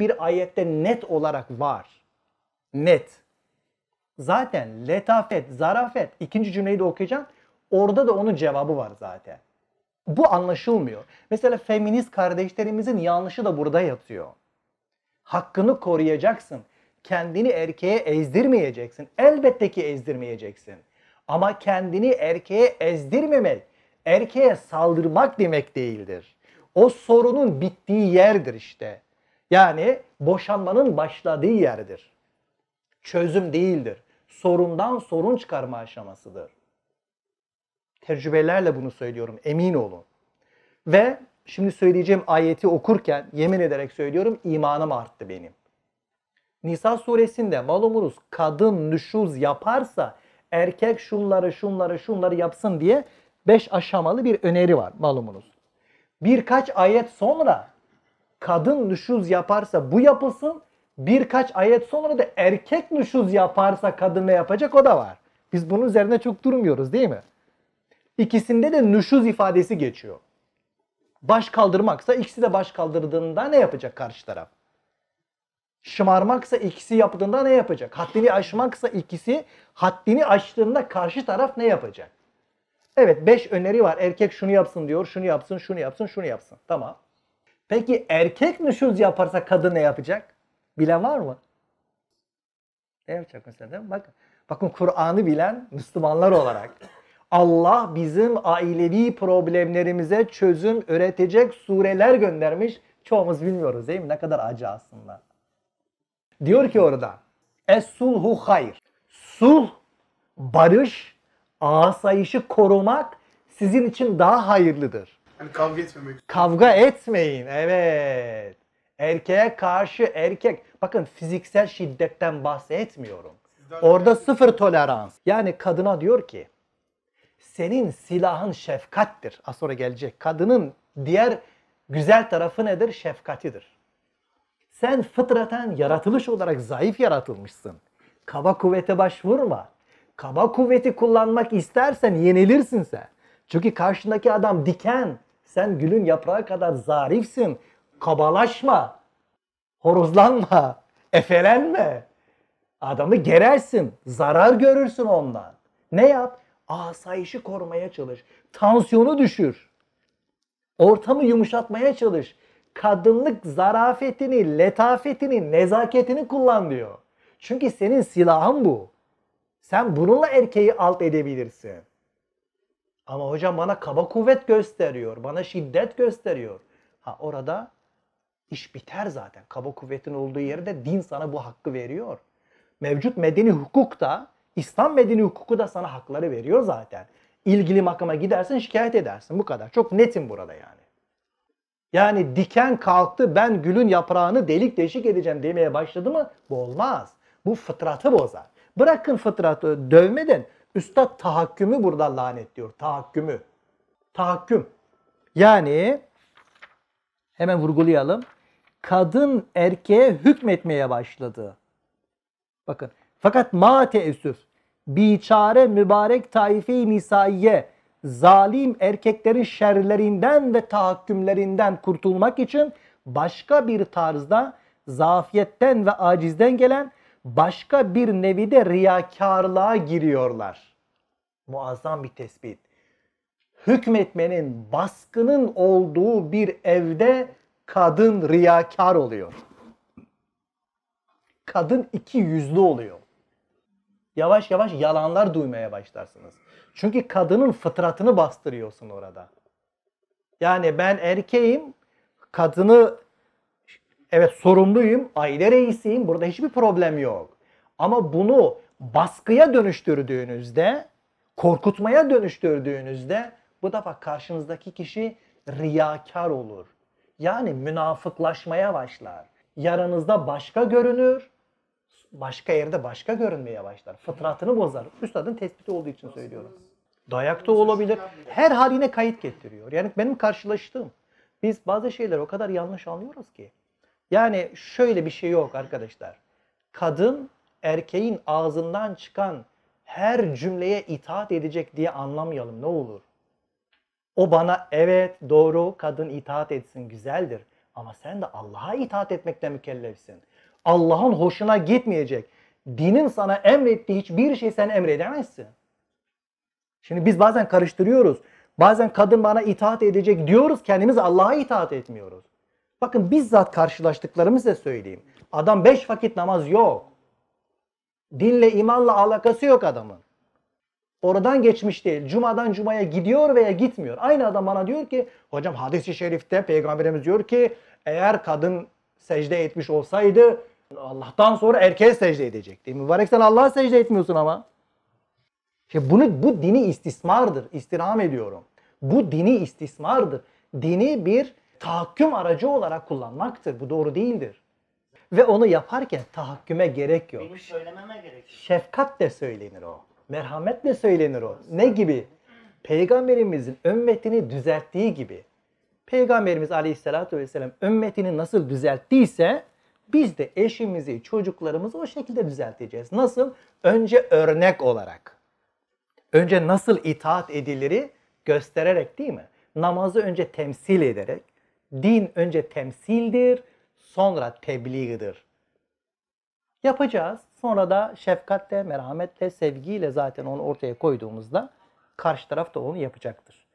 bir ayette net olarak var. Net. Zaten letafet, zarafet ikinci cümleyi de okuyacağım. Orada da onun cevabı var zaten. Bu anlaşılmıyor. Mesela feminist kardeşlerimizin yanlışı da burada yatıyor. Hakkını koruyacaksın. Kendini erkeğe ezdirmeyeceksin. Elbette ki ezdirmeyeceksin. Ama kendini erkeğe ezdirmemek, erkeğe saldırmak demek değildir. O sorunun bittiği yerdir işte. Yani boşanmanın başladığı yerdir. Çözüm değildir. Sorundan sorun çıkarma aşamasıdır. Tecrübelerle bunu söylüyorum. Emin olun. Ve şimdi söyleyeceğim ayeti okurken yemin ederek söylüyorum imanım arttı benim. Nisa suresinde malumunuz kadın nüşuz yaparsa erkek şunları şunları şunları yapsın diye 5 aşamalı bir öneri var malumunuz. Birkaç ayet sonra kadın nüşuz yaparsa bu yapılsın. Birkaç ayet sonra da erkek nüşuz yaparsa kadın ne yapacak o da var. Biz bunun üzerine çok durmuyoruz değil mi? İkisinde de nüşuz ifadesi geçiyor. Baş kaldırmaksa ikisi de baş kaldırdığında ne yapacak karşı taraf? Şımarmaksa ikisi yaptığında ne yapacak? Haddini aşmaksa ikisi haddini aştığında karşı taraf ne yapacak? Evet 5 öneri var. Erkek şunu yapsın diyor, şunu yapsın, şunu yapsın, şunu yapsın. Tamam. Peki erkek nüşuz yaparsa kadın ne yapacak? Bilen var mı? Ne yapacak mesela değil mi? Bakın, bakın Kur'an'ı bilen Müslümanlar olarak Allah bizim ailevi problemlerimize çözüm üretecek sureler göndermiş. Çoğumuz bilmiyoruz değil mi? Ne kadar acı aslında. Diyor ki orada Es-sulhu hayr. Sulh, barış, asayişi korumak sizin için daha hayırlıdır. Hani kavga etmemek. Kavga etmeyin evet. Erkeğe karşı erkek. Bakın fiziksel şiddetten bahsetmiyorum. Orada de... sıfır tolerans. Yani kadına diyor ki senin silahın şefkattir. Az sonra gelecek. Kadının diğer güzel tarafı nedir? Şefkatidir. Sen fıtraten yaratılış olarak zayıf yaratılmışsın. Kaba kuvvete başvurma. Kaba kuvveti kullanmak istersen yenilirsin sen. Çünkü karşındaki adam diken, sen gülün yaprağı kadar zarifsin. Kabalaşma. Horozlanma. Efelenme. Adamı gerersin. Zarar görürsün ondan. Ne yap? Asayişi korumaya çalış. Tansiyonu düşür. Ortamı yumuşatmaya çalış. Kadınlık zarafetini, letafetini, nezaketini kullan diyor. Çünkü senin silahın bu. Sen bununla erkeği alt edebilirsin. Ama hocam bana kaba kuvvet gösteriyor, bana şiddet gösteriyor. Ha orada iş biter zaten. Kaba kuvvetin olduğu yerde din sana bu hakkı veriyor. Mevcut medeni hukuk da, İslam medeni hukuku da sana hakları veriyor zaten. İlgili makama gidersin şikayet edersin. Bu kadar. Çok netim burada yani. Yani diken kalktı ben gülün yaprağını delik deşik edeceğim demeye başladı mı bu olmaz. Bu fıtratı bozar. Bırakın fıtratı dövmeden Üstad tahakkümü burada lanet diyor. Tahakkümü. Tahakküm. Yani hemen vurgulayalım. Kadın erkeğe hükmetmeye başladı. Bakın. Fakat ma teessüf. Biçare mübarek taife-i nisaiye zalim erkeklerin şerlerinden ve tahakkümlerinden kurtulmak için başka bir tarzda zafiyetten ve acizden gelen başka bir nevi de riyakarlığa giriyorlar. Muazzam bir tespit. Hükmetmenin, baskının olduğu bir evde kadın riyakar oluyor. Kadın iki yüzlü oluyor. Yavaş yavaş yalanlar duymaya başlarsınız. Çünkü kadının fıtratını bastırıyorsun orada. Yani ben erkeğim, kadını Evet sorumluyum, aile reisiyim. Burada hiçbir problem yok. Ama bunu baskıya dönüştürdüğünüzde, korkutmaya dönüştürdüğünüzde bu defa karşınızdaki kişi riyakar olur. Yani münafıklaşmaya başlar. Yaranızda başka görünür, başka yerde başka görünmeye başlar. Fıtratını bozar. Üstadın tespiti olduğu için söylüyorum. Dayak da olabilir. Her haline kayıt getiriyor. Yani benim karşılaştığım. Biz bazı şeyleri o kadar yanlış anlıyoruz ki. Yani şöyle bir şey yok arkadaşlar. Kadın erkeğin ağzından çıkan her cümleye itaat edecek diye anlamayalım ne olur. O bana evet doğru kadın itaat etsin güzeldir. Ama sen de Allah'a itaat etmekle mükellefsin. Allah'ın hoşuna gitmeyecek. Dinin sana emrettiği hiçbir şey sen emredemezsin. Şimdi biz bazen karıştırıyoruz. Bazen kadın bana itaat edecek diyoruz kendimiz Allah'a itaat etmiyoruz. Bakın bizzat karşılaştıklarımı size söyleyeyim. Adam beş vakit namaz yok. Dinle, imanla alakası yok adamın. Oradan geçmiş değil. Cuma'dan cumaya gidiyor veya gitmiyor. Aynı adam bana diyor ki hocam hadisi şerifte peygamberimiz diyor ki eğer kadın secde etmiş olsaydı Allah'tan sonra erkeğe secde edecekti. Mübarek sen Allah'a secde etmiyorsun ama. Şimdi bunu, bu dini istismardır. İstirham ediyorum. Bu dini istismardır. Dini bir tahakküm aracı olarak kullanmaktır. Bu doğru değildir. Ve onu yaparken tahakküme gerek yok. Benim söylememe gerek yok. Şefkatle söylenir o. merhamet de söylenir o. Ne gibi? Peygamberimizin ümmetini düzelttiği gibi. Peygamberimiz Aleyhisselatü Vesselam ümmetini nasıl düzelttiyse biz de eşimizi, çocuklarımızı o şekilde düzelteceğiz. Nasıl? Önce örnek olarak. Önce nasıl itaat ediliri göstererek değil mi? Namazı önce temsil ederek, Din önce temsildir, sonra tebliğdir. Yapacağız. Sonra da şefkatle, merhametle, sevgiyle zaten onu ortaya koyduğumuzda karşı taraf da onu yapacaktır.